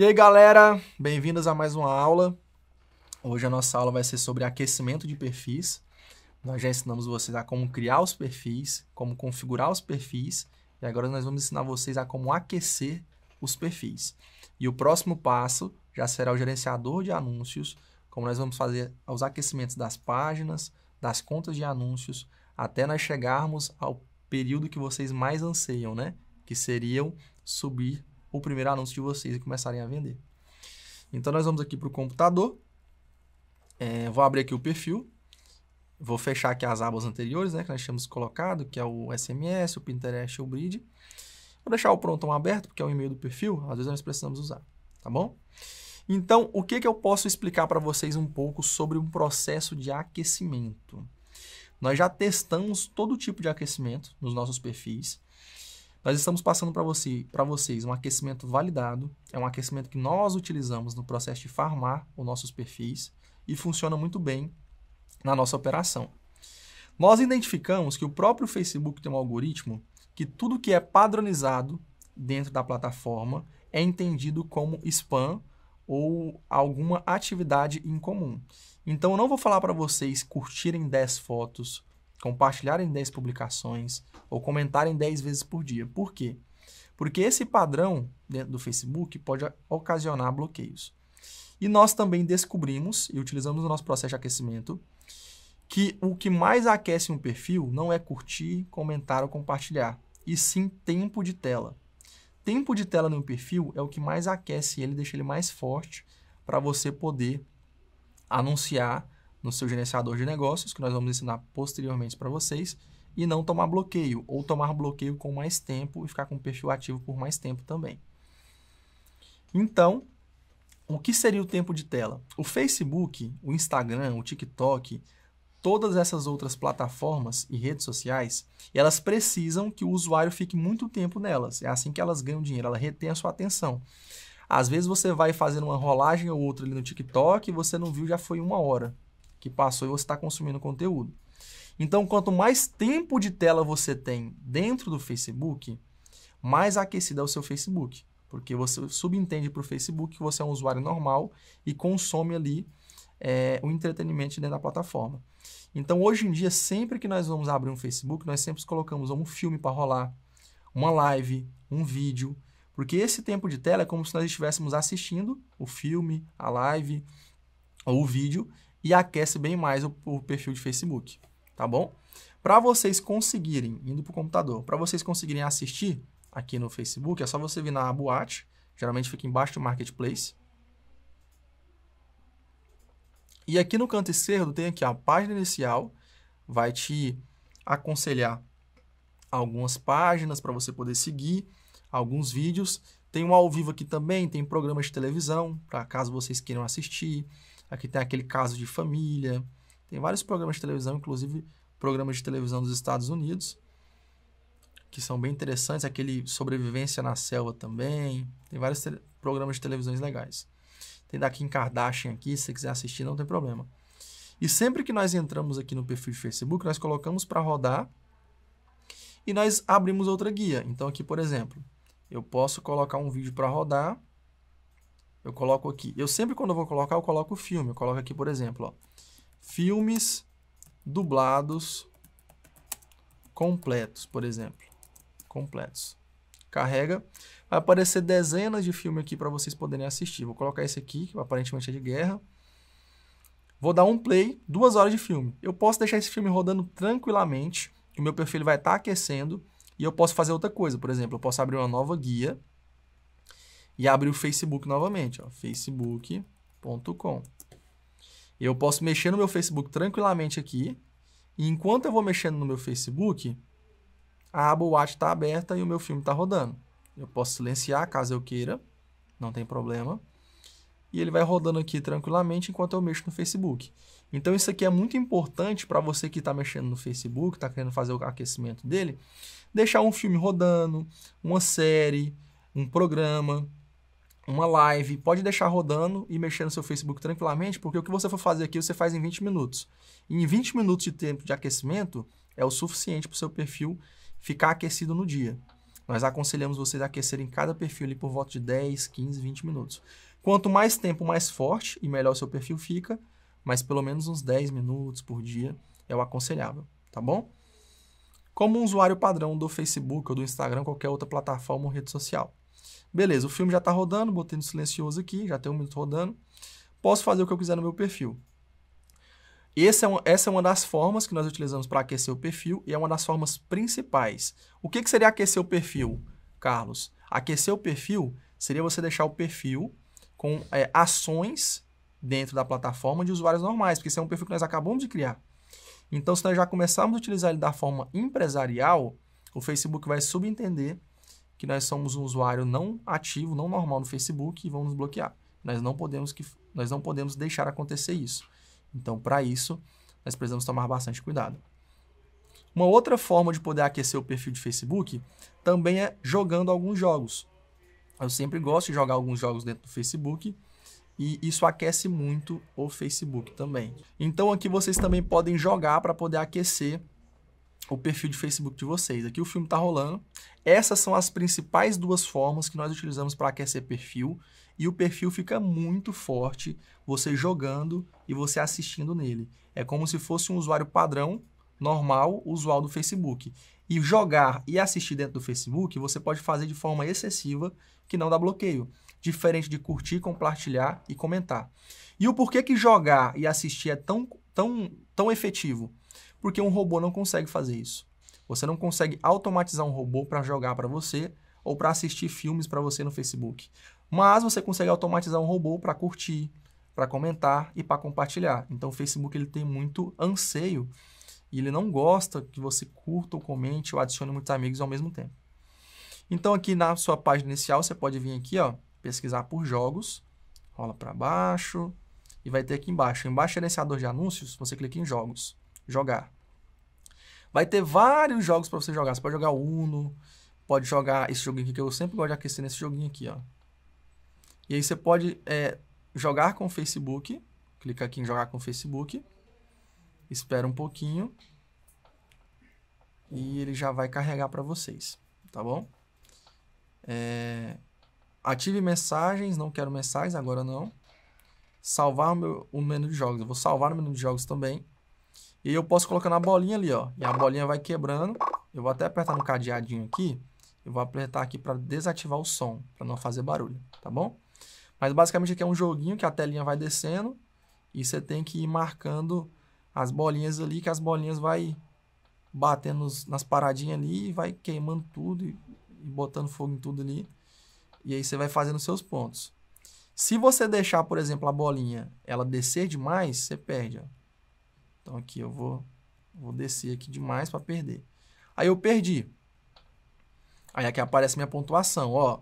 E aí, galera, bem-vindos a mais uma aula. Hoje a nossa aula vai ser sobre aquecimento de perfis. Nós já ensinamos vocês a como criar os perfis, como configurar os perfis, e agora nós vamos ensinar vocês a como aquecer os perfis. E o próximo passo já será o gerenciador de anúncios, como nós vamos fazer os aquecimentos das páginas, das contas de anúncios, até nós chegarmos ao período que vocês mais anseiam, né? Que seriam subir o primeiro anúncio de vocês e começarem a vender. Então nós vamos aqui para o computador. É, vou abrir aqui o perfil. Vou fechar aqui as abas anteriores, né, que nós tínhamos colocado, que é o SMS, o Pinterest e o Bridge. Vou deixar o Prontão aberto, porque é o e-mail do perfil, às vezes nós precisamos usar, tá bom? Então, o que, que eu posso explicar para vocês um pouco sobre um processo de aquecimento? Nós já testamos todo tipo de aquecimento nos nossos perfis. Nós estamos passando para você, vocês um aquecimento validado, é um aquecimento que nós utilizamos no processo de farmar os nossos perfis e funciona muito bem na nossa operação. Nós identificamos que o próprio Facebook tem um algoritmo que tudo que é padronizado dentro da plataforma é entendido como spam ou alguma atividade incomum. Então, eu não vou falar para vocês curtirem 10 fotos, compartilharem 10 publicações ou comentarem 10 vezes por dia. Por quê? Porque esse padrão dentro do Facebook pode ocasionar bloqueios. E nós também descobrimos e utilizamos o nosso processo de aquecimento que o que mais aquece um perfil não é curtir, comentar ou compartilhar, e sim tempo de tela. Tempo de tela no perfil é o que mais aquece ele, deixa ele mais forte para você poder anunciar no seu gerenciador de negócios, que nós vamos ensinar posteriormente para vocês, e não tomar bloqueio, ou tomar bloqueio com mais tempo e ficar com o perfil ativo por mais tempo também. Então, o que seria o tempo de tela? O Facebook, o Instagram, o TikTok, todas essas outras plataformas e redes sociais, elas precisam que o usuário fique muito tempo nelas. É assim que elas ganham dinheiro, ela retém a sua atenção. Às vezes você vai fazendo uma rolagem ou outra ali no TikTok e você não viu, já foi uma hora que passou e você está consumindo conteúdo. Então, quanto mais tempo de tela você tem dentro do Facebook, mais aquecido é o seu Facebook. Porque você subentende para o Facebook que você é um usuário normal e consome ali é, o entretenimento dentro da plataforma. Então, hoje em dia, sempre que nós vamos abrir um Facebook, nós sempre colocamos um filme para rolar, uma live, um vídeo, porque esse tempo de tela é como se nós estivéssemos assistindo o filme, a live ou o vídeo, e aquece bem mais o, o perfil de Facebook, tá bom? Para vocês conseguirem, indo para o computador, para vocês conseguirem assistir aqui no Facebook, é só você vir na boate, geralmente fica embaixo do Marketplace. E aqui no canto esquerdo tem aqui a página inicial, vai te aconselhar algumas páginas para você poder seguir, alguns vídeos. Tem um ao vivo aqui também, tem programa de televisão, para caso vocês queiram assistir. Aqui tem aquele caso de família. Tem vários programas de televisão, inclusive programas de televisão dos Estados Unidos, que são bem interessantes. Aquele Sobrevivência na Selva também. Tem vários programas de televisões legais. Tem da Kim Kardashian aqui, se você quiser assistir, não tem problema. E sempre que nós entramos aqui no perfil de Facebook, nós colocamos para rodar e nós abrimos outra guia. Então aqui, por exemplo, eu posso colocar um vídeo para rodar eu coloco aqui. Eu sempre, quando eu vou colocar, eu coloco o filme. Eu coloco aqui, por exemplo, ó, filmes dublados completos, por exemplo. Completos. Carrega. Vai aparecer dezenas de filmes aqui para vocês poderem assistir. Vou colocar esse aqui, que aparentemente é de guerra. Vou dar um play, duas horas de filme. Eu posso deixar esse filme rodando tranquilamente, o meu perfil vai estar tá aquecendo, e eu posso fazer outra coisa. Por exemplo, eu posso abrir uma nova guia e abrir o Facebook novamente, ó, facebook.com. Eu posso mexer no meu Facebook tranquilamente aqui, e enquanto eu vou mexendo no meu Facebook, a aba Watch está aberta e o meu filme está rodando. Eu posso silenciar caso eu queira, não tem problema. E ele vai rodando aqui tranquilamente enquanto eu mexo no Facebook. Então isso aqui é muito importante para você que está mexendo no Facebook, está querendo fazer o aquecimento dele, deixar um filme rodando, uma série, um programa, uma live, pode deixar rodando e mexer no seu Facebook tranquilamente, porque o que você for fazer aqui você faz em 20 minutos. E em 20 minutos de tempo de aquecimento é o suficiente para o seu perfil ficar aquecido no dia. Nós aconselhamos vocês a aquecerem cada perfil ali por volta de 10, 15, 20 minutos. Quanto mais tempo, mais forte e melhor o seu perfil fica, mas pelo menos uns 10 minutos por dia é o aconselhável, tá bom? Como um usuário padrão do Facebook ou do Instagram, qualquer outra plataforma ou rede social. Beleza, o filme já está rodando, botei no silencioso aqui, já tem um minuto rodando. Posso fazer o que eu quiser no meu perfil. Esse é um, essa é uma das formas que nós utilizamos para aquecer o perfil e é uma das formas principais. O que, que seria aquecer o perfil, Carlos? Aquecer o perfil seria você deixar o perfil com é, ações dentro da plataforma de usuários normais, porque esse é um perfil que nós acabamos de criar. Então, se nós já começarmos a utilizar ele da forma empresarial, o Facebook vai subentender que nós somos um usuário não ativo, não normal no Facebook e vão nos bloquear. Nós não podemos, que, nós não podemos deixar acontecer isso. Então, para isso, nós precisamos tomar bastante cuidado. Uma outra forma de poder aquecer o perfil de Facebook também é jogando alguns jogos. Eu sempre gosto de jogar alguns jogos dentro do Facebook e isso aquece muito o Facebook também. Então aqui vocês também podem jogar para poder aquecer o perfil de Facebook de vocês. Aqui o filme está rolando. Essas são as principais duas formas que nós utilizamos para aquecer perfil. E o perfil fica muito forte você jogando e você assistindo nele. É como se fosse um usuário padrão, normal, usual do Facebook. E jogar e assistir dentro do Facebook você pode fazer de forma excessiva, que não dá bloqueio. Diferente de curtir, compartilhar e comentar. E o porquê que jogar e assistir é tão, tão, tão efetivo? porque um robô não consegue fazer isso. Você não consegue automatizar um robô para jogar para você ou para assistir filmes para você no Facebook. Mas você consegue automatizar um robô para curtir, para comentar e para compartilhar. Então o Facebook ele tem muito anseio e ele não gosta que você curta ou comente ou adicione muitos amigos ao mesmo tempo. Então aqui na sua página inicial você pode vir aqui, ó, pesquisar por jogos, rola para baixo e vai ter aqui embaixo, embaixo gerenciador de anúncios, você clica em jogos jogar. Vai ter vários jogos para você jogar. Você pode jogar Uno, pode jogar esse joguinho aqui que eu sempre gosto de aquecer nesse joguinho aqui, ó. E aí você pode é, jogar com o Facebook. Clica aqui em jogar com o Facebook. Espera um pouquinho. E ele já vai carregar para vocês, tá bom? É, ative mensagens, não quero mensagens, agora não. Salvar o, meu, o menu de jogos. Eu vou salvar o menu de jogos também. E eu posso colocar na bolinha ali, ó. E a bolinha vai quebrando. Eu vou até apertar no cadeadinho aqui. Eu vou apertar aqui para desativar o som, para não fazer barulho, tá bom? Mas basicamente aqui é um joguinho que a telinha vai descendo e você tem que ir marcando as bolinhas ali, que as bolinhas vai batendo nas paradinhas ali e vai queimando tudo e, e botando fogo em tudo ali. E aí você vai fazendo seus pontos. Se você deixar, por exemplo, a bolinha ela descer demais, você perde, ó. Então aqui eu vou, vou descer aqui demais para perder. Aí eu perdi. Aí aqui aparece minha pontuação, ó.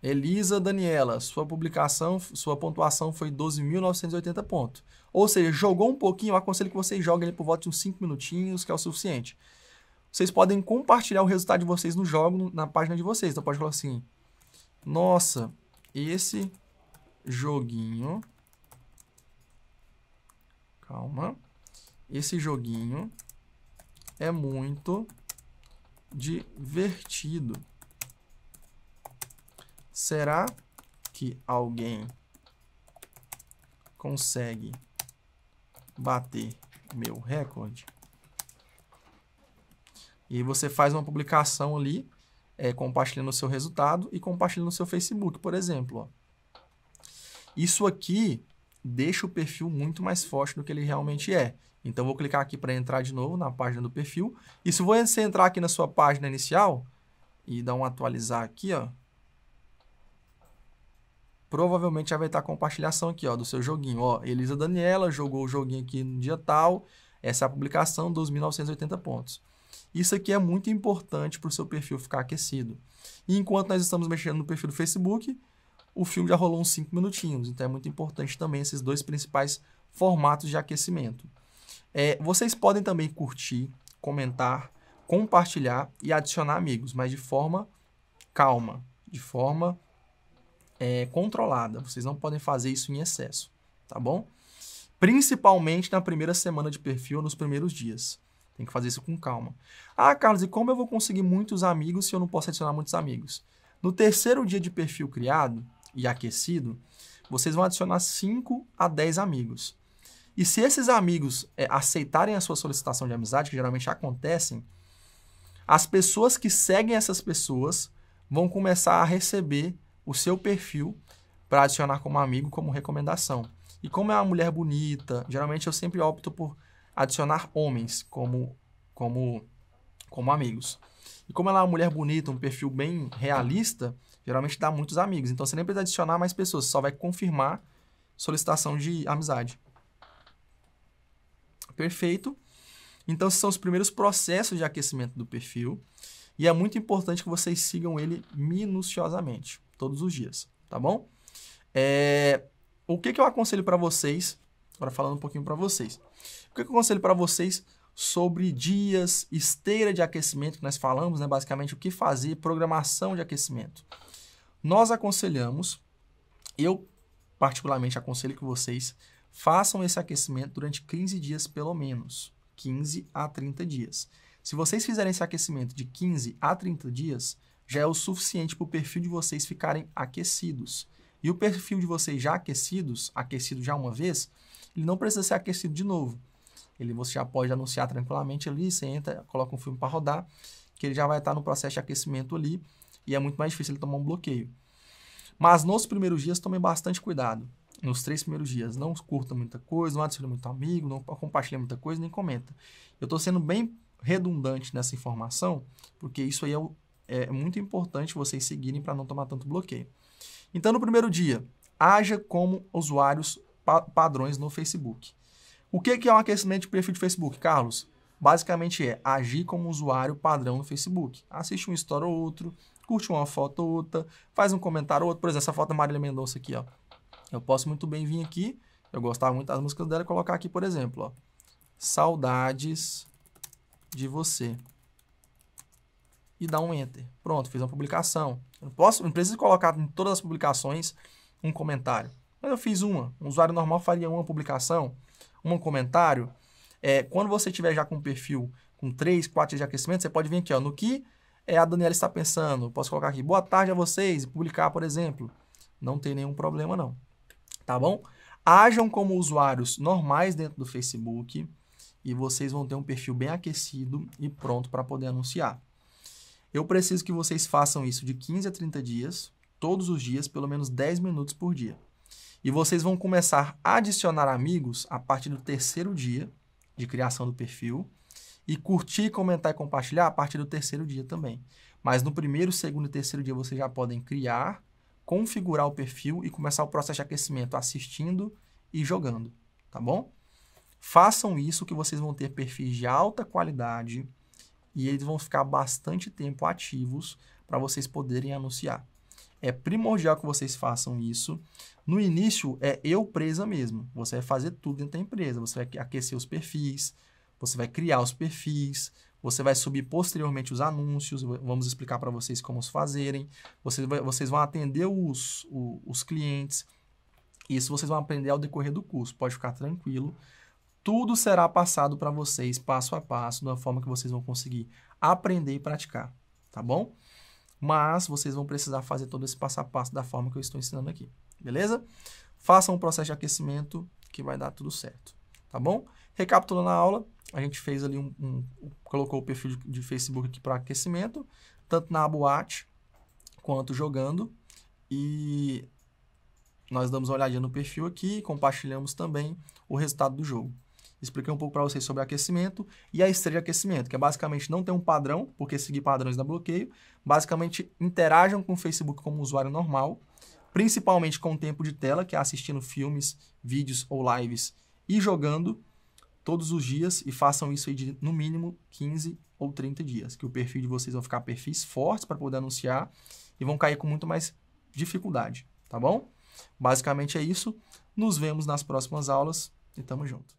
Elisa Daniela, sua publicação, sua pontuação foi 12.980 pontos. Ou seja, jogou um pouquinho, eu aconselho que vocês joguem por volta de uns 5 minutinhos, que é o suficiente. Vocês podem compartilhar o resultado de vocês no jogo, na página de vocês. Então pode falar assim, nossa, esse joguinho... Calma. Esse joguinho é muito divertido. Será que alguém consegue bater meu recorde? E você faz uma publicação ali, é, compartilhando o seu resultado e compartilhando no seu Facebook, por exemplo. Ó. Isso aqui deixa o perfil muito mais forte do que ele realmente é. Então, vou clicar aqui para entrar de novo na página do perfil. E se você entrar aqui na sua página inicial e dar um atualizar aqui, ó, provavelmente já vai estar a compartilhação aqui ó, do seu joguinho. Ó, Elisa Daniela jogou o joguinho aqui no dia tal, essa é a publicação dos 1980 pontos. Isso aqui é muito importante para o seu perfil ficar aquecido. E enquanto nós estamos mexendo no perfil do Facebook, o filme já rolou uns 5 minutinhos. Então é muito importante também esses dois principais formatos de aquecimento. É, vocês podem também curtir, comentar, compartilhar e adicionar amigos, mas de forma calma, de forma é, controlada. Vocês não podem fazer isso em excesso, tá bom? Principalmente na primeira semana de perfil, nos primeiros dias. Tem que fazer isso com calma. Ah, Carlos, e como eu vou conseguir muitos amigos se eu não posso adicionar muitos amigos? No terceiro dia de perfil criado, e aquecido, vocês vão adicionar 5 a 10 amigos. E se esses amigos é, aceitarem a sua solicitação de amizade, que geralmente acontecem, as pessoas que seguem essas pessoas vão começar a receber o seu perfil para adicionar como amigo, como recomendação. E como é uma mulher bonita, geralmente eu sempre opto por adicionar homens como como como amigos. E como ela é uma mulher bonita, um perfil bem realista, geralmente dá muitos amigos. Então você nem precisa adicionar mais pessoas, só vai confirmar solicitação de amizade. Perfeito. Então, esses são os primeiros processos de aquecimento do perfil. E é muito importante que vocês sigam ele minuciosamente, todos os dias, tá bom? É, o que, que eu aconselho para vocês, agora falando um pouquinho para vocês, o que, que eu aconselho para vocês sobre dias, esteira de aquecimento, que nós falamos, né, basicamente o que fazer, programação de aquecimento. Nós aconselhamos, eu particularmente aconselho que vocês façam esse aquecimento durante 15 dias pelo menos, 15 a 30 dias. Se vocês fizerem esse aquecimento de 15 a 30 dias, já é o suficiente para o perfil de vocês ficarem aquecidos. E o perfil de vocês já aquecidos, aquecido já uma vez, ele não precisa ser aquecido de novo. Ele, você já pode anunciar tranquilamente ali, você entra, coloca um filme para rodar, que ele já vai estar tá no processo de aquecimento ali, e é muito mais difícil ele tomar um bloqueio. Mas nos primeiros dias, tomem bastante cuidado. Nos três primeiros dias, não curta muita coisa, não adicione muito amigo, não compartilhe muita coisa, nem comenta. Eu estou sendo bem redundante nessa informação, porque isso aí é, é muito importante vocês seguirem para não tomar tanto bloqueio. Então, no primeiro dia, haja como usuários pa padrões no Facebook. O que é um aquecimento de perfil de Facebook, Carlos? Basicamente é agir como usuário padrão no Facebook. Assiste um story ou outro, curte uma foto ou outra, faz um comentário ou outro. Por exemplo, essa foto da Marília Mendonça aqui, ó. Eu posso muito bem vir aqui, eu gostava muito das músicas dela, colocar aqui, por exemplo, ó. Saudades de você. E dar um enter. Pronto, fiz uma publicação. Eu não, posso, não preciso colocar em todas as publicações um comentário. Mas eu fiz uma. Um usuário normal faria uma publicação um comentário, é, quando você tiver já com um perfil com 3, 4 dias de aquecimento, você pode vir aqui, ó, no que é, a Daniela está pensando. Posso colocar aqui, boa tarde a vocês, publicar, por exemplo. Não tem nenhum problema, não. Tá bom? Ajam como usuários normais dentro do Facebook e vocês vão ter um perfil bem aquecido e pronto para poder anunciar. Eu preciso que vocês façam isso de 15 a 30 dias, todos os dias, pelo menos 10 minutos por dia. E vocês vão começar a adicionar amigos a partir do terceiro dia de criação do perfil. E curtir, comentar e compartilhar a partir do terceiro dia também. Mas no primeiro, segundo e terceiro dia vocês já podem criar, configurar o perfil e começar o processo de aquecimento assistindo e jogando, tá bom? Façam isso que vocês vão ter perfis de alta qualidade e eles vão ficar bastante tempo ativos para vocês poderem anunciar é primordial que vocês façam isso. No início é eu presa mesmo. Você vai fazer tudo dentro da empresa. Você vai aquecer os perfis, você vai criar os perfis, você vai subir posteriormente os anúncios. Vamos explicar para vocês como os fazerem. Vocês, vocês vão atender os, os, os clientes. Isso vocês vão aprender ao decorrer do curso. Pode ficar tranquilo. Tudo será passado para vocês passo a passo, de uma forma que vocês vão conseguir aprender e praticar. Tá bom? mas vocês vão precisar fazer todo esse passo a passo da forma que eu estou ensinando aqui, beleza? Façam um processo de aquecimento que vai dar tudo certo, tá bom? Recapitulando a aula, a gente fez ali um, um colocou o perfil de, de Facebook aqui para aquecimento, tanto na boate quanto jogando, e nós damos uma olhadinha no perfil aqui e compartilhamos também o resultado do jogo expliquei um pouco para vocês sobre aquecimento e a esteira de aquecimento, que é basicamente não tem um padrão, porque seguir padrões dá bloqueio. Basicamente, interajam com o Facebook como usuário normal, principalmente com o tempo de tela, que é assistindo filmes, vídeos ou lives e jogando todos os dias e façam isso aí de, no mínimo 15 ou 30 dias, que o perfil de vocês vão ficar perfis fortes para poder anunciar e vão cair com muito mais dificuldade, tá bom? Basicamente é isso. Nos vemos nas próximas aulas e tamo junto.